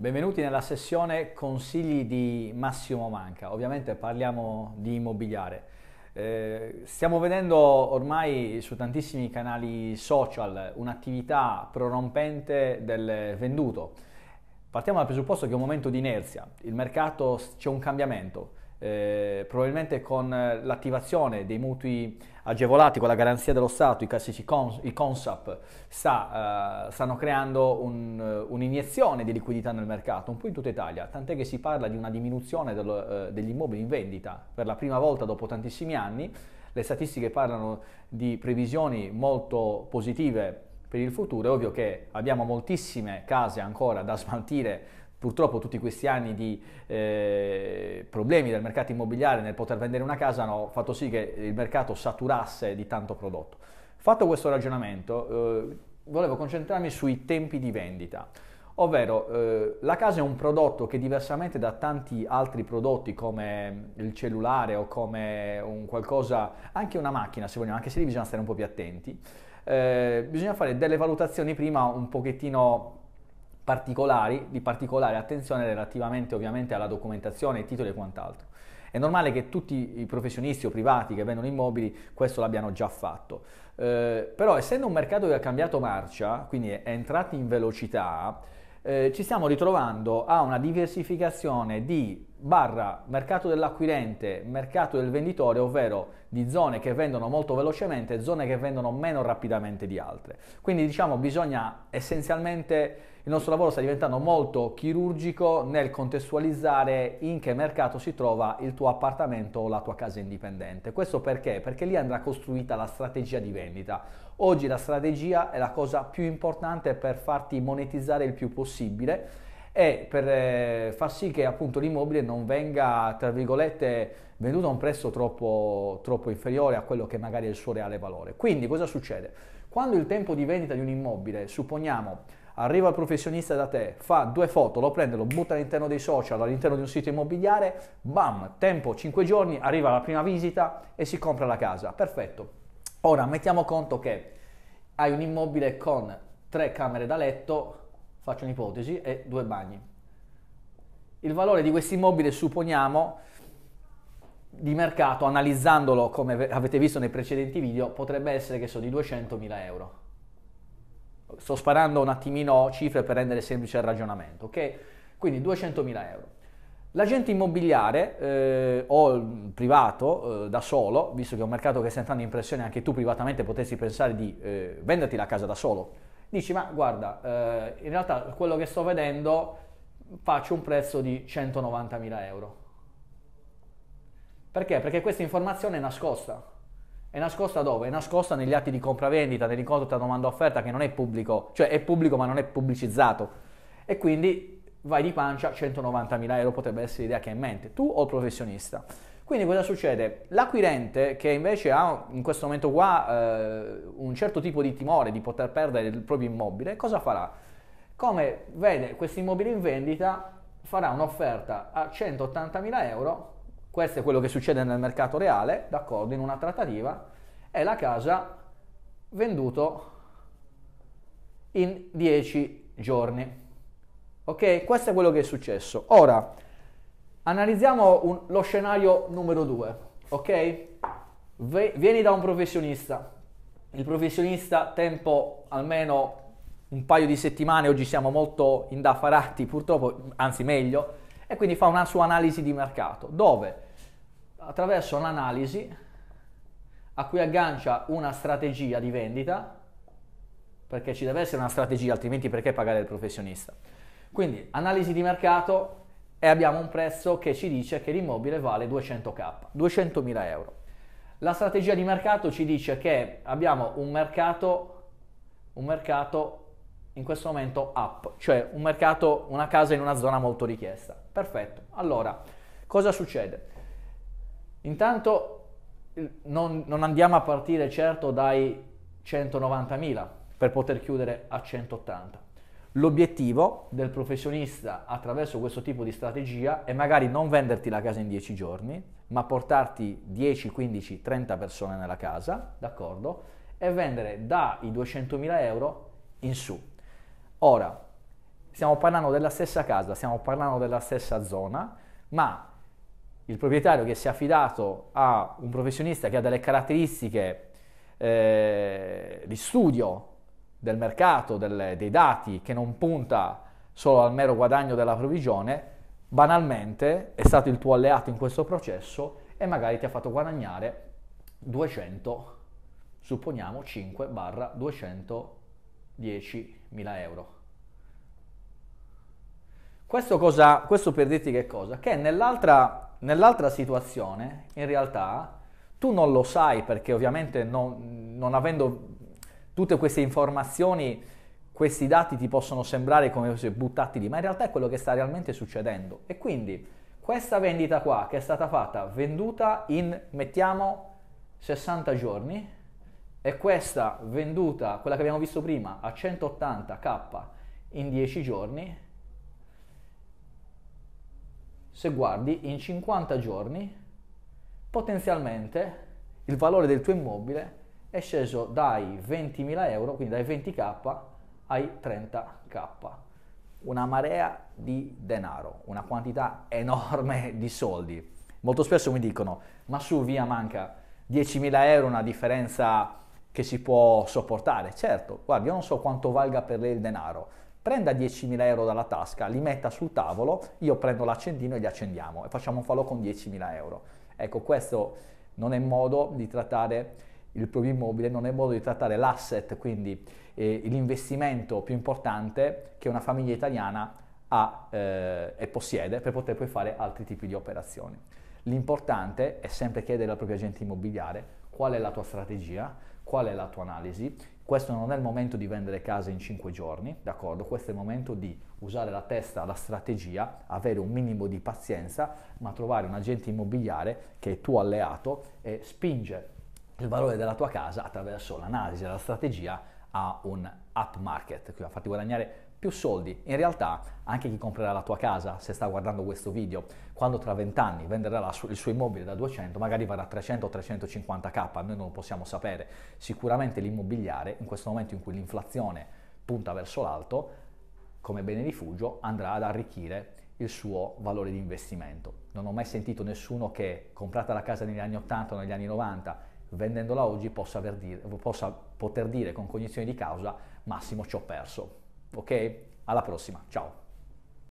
Benvenuti nella sessione consigli di Massimo Manca, ovviamente parliamo di immobiliare. Eh, stiamo vedendo ormai su tantissimi canali social un'attività prorompente del venduto. Partiamo dal presupposto che è un momento di inerzia, il mercato c'è un cambiamento, eh, probabilmente con eh, l'attivazione dei mutui agevolati, con la garanzia dello Stato, i classici cons- i CONSAP, sta, eh, stanno creando un, eh, un'iniezione di liquidità nel mercato, un po' in tutta Italia, tant'è che si parla di una diminuzione del, eh, degli immobili in vendita per la prima volta dopo tantissimi anni, le statistiche parlano di previsioni molto positive per il futuro, è ovvio che abbiamo moltissime case ancora da smaltire purtroppo tutti questi anni di eh, problemi del mercato immobiliare nel poter vendere una casa hanno fatto sì che il mercato saturasse di tanto prodotto. Fatto questo ragionamento, eh, volevo concentrarmi sui tempi di vendita. Ovvero, eh, la casa è un prodotto che diversamente da tanti altri prodotti come il cellulare o come un qualcosa, anche una macchina se vogliamo, anche se lì bisogna stare un po' più attenti, eh, bisogna fare delle valutazioni prima un pochettino particolari, di particolare attenzione relativamente ovviamente alla documentazione, ai titoli e quant'altro. È normale che tutti i professionisti o privati che vendono immobili questo l'abbiano già fatto. Eh, però essendo un mercato che ha cambiato marcia, quindi è entrato in velocità, eh, ci stiamo ritrovando a una diversificazione di barra mercato dell'acquirente, mercato del venditore, ovvero di zone che vendono molto velocemente e zone che vendono meno rapidamente di altre. Quindi diciamo bisogna essenzialmente il nostro lavoro sta diventando molto chirurgico nel contestualizzare in che mercato si trova il tuo appartamento o la tua casa indipendente. Questo perché? Perché lì andrà costruita la strategia di vendita. Oggi la strategia è la cosa più importante per farti monetizzare il più possibile e per eh, far sì che appunto l'immobile non venga, tra virgolette, venduto a un prezzo troppo, troppo inferiore a quello che magari è il suo reale valore. Quindi cosa succede? Quando il tempo di vendita di un immobile, supponiamo, arriva il professionista da te, fa due foto, lo prende, lo butta all'interno dei social, all'interno di un sito immobiliare, bam, tempo 5 giorni, arriva la prima visita e si compra la casa. Perfetto. Ora, mettiamo conto che hai un immobile con tre camere da letto, faccio un'ipotesi, e due bagni. Il valore di questo immobile, supponiamo, di mercato, analizzandolo come avete visto nei precedenti video, potrebbe essere che so di 200.000 euro. Sto sparando un attimino cifre per rendere semplice il ragionamento, ok? Quindi 200.000 euro. L'agente immobiliare eh, o privato eh, da solo, visto che è un mercato che sta entrando in pressione, anche tu privatamente potresti pensare di eh, venderti la casa da solo. Dici, ma guarda, eh, in realtà quello che sto vedendo faccio un prezzo di 190.000 euro. Perché? Perché questa informazione è nascosta. È nascosta dove? È nascosta negli atti di compravendita, nell'incontro tra domanda e offerta che non è pubblico, cioè è pubblico ma non è pubblicizzato. E quindi vai di pancia 190.000 euro potrebbe essere l'idea che hai in mente, tu o il professionista. Quindi cosa succede? L'acquirente che invece ha in questo momento qua eh, un certo tipo di timore di poter perdere il proprio immobile, cosa farà? Come vede questo immobile in vendita, farà un'offerta a 180.000 euro, questo è quello che succede nel mercato reale, d'accordo, in una trattativa, e la casa venduto in 10 giorni. Ok? Questo è quello che è successo. Ora, analizziamo un, lo scenario numero 2. Ok? V- vieni da un professionista. Il professionista, tempo almeno un paio di settimane, oggi siamo molto indaffarati purtroppo, anzi meglio, e quindi fa una sua analisi di mercato, dove attraverso un'analisi a cui aggancia una strategia di vendita, perché ci deve essere una strategia, altrimenti perché pagare il professionista? Quindi analisi di mercato e abbiamo un prezzo che ci dice che l'immobile vale 200k, 200.000 euro. La strategia di mercato ci dice che abbiamo un mercato, un mercato in questo momento up, cioè un mercato, una casa in una zona molto richiesta. Perfetto. Allora, cosa succede? Intanto non, non andiamo a partire certo dai 190.000 per poter chiudere a 180 L'obiettivo del professionista attraverso questo tipo di strategia è magari non venderti la casa in 10 giorni, ma portarti 10, 15, 30 persone nella casa, d'accordo? E vendere dai 200.000 euro in su. Ora, stiamo parlando della stessa casa, stiamo parlando della stessa zona, ma il proprietario che si è affidato a un professionista che ha delle caratteristiche eh, di studio del mercato, del, dei dati, che non punta solo al mero guadagno della provvigione, banalmente è stato il tuo alleato in questo processo e magari ti ha fatto guadagnare 200, supponiamo 5 barra 210 mila euro. Questo, cosa, questo, per dirti che cosa? Che nell'altra, nell'altra situazione, in realtà, tu non lo sai perché ovviamente non, non avendo tutte queste informazioni, questi dati ti possono sembrare come se buttati lì, ma in realtà è quello che sta realmente succedendo. E quindi questa vendita qua che è stata fatta, venduta in, mettiamo, 60 giorni, e questa venduta, quella che abbiamo visto prima, a 180k in 10 giorni, se guardi in 50 giorni, potenzialmente il valore del tuo immobile è sceso dai 20.000 euro, quindi dai 20k ai 30k. Una marea di denaro, una quantità enorme di soldi. Molto spesso mi dicono, ma su via manca 10.000 euro, una differenza che si può sopportare. Certo, guarda, io non so quanto valga per lei il denaro. Prenda 10.000 euro dalla tasca, li metta sul tavolo, io prendo l'accendino e li accendiamo e facciamo un falò con 10.000 euro. Ecco, questo non è modo di trattare il proprio immobile, non è modo di trattare l'asset, quindi eh, l'investimento più importante che una famiglia italiana ha eh, e possiede per poter poi fare altri tipi di operazioni. L'importante è sempre chiedere al proprio agente immobiliare qual è la tua strategia, qual è la tua analisi. Questo non è il momento di vendere case in 5 giorni, d'accordo? Questo è il momento di usare la testa, la strategia, avere un minimo di pazienza, ma trovare un agente immobiliare che è tuo alleato e spinge il valore della tua casa attraverso l'analisi della strategia a un up market, che va a farti guadagnare più soldi. In realtà anche chi comprerà la tua casa, se sta guardando questo video, quando tra vent'anni anni venderà su- il suo immobile da 200, magari varrà 300 o 350k, noi non lo possiamo sapere. Sicuramente l'immobiliare, in questo momento in cui l'inflazione punta verso l'alto, come bene rifugio andrà ad arricchire il suo valore di investimento. Non ho mai sentito nessuno che comprata la casa negli anni 80 o negli anni 90 vendendola oggi possa, dire, possa poter dire con cognizione di causa massimo ci ho perso. Ok? Alla prossima, ciao!